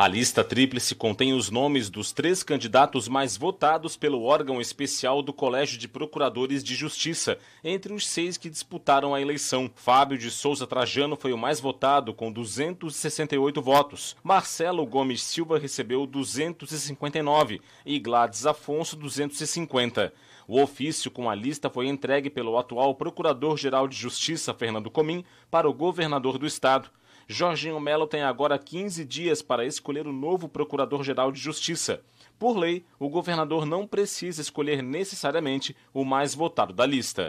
A lista tríplice contém os nomes dos três candidatos mais votados pelo órgão especial do Colégio de Procuradores de Justiça, entre os seis que disputaram a eleição. Fábio de Souza Trajano foi o mais votado, com 268 votos. Marcelo Gomes Silva recebeu 259 e Gladys Afonso 250. O ofício com a lista foi entregue pelo atual Procurador-Geral de Justiça, Fernando Comim, para o governador do estado. Jorginho Melo tem agora 15 dias para escolher o novo Procurador-Geral de Justiça. Por lei, o governador não precisa escolher necessariamente o mais votado da lista.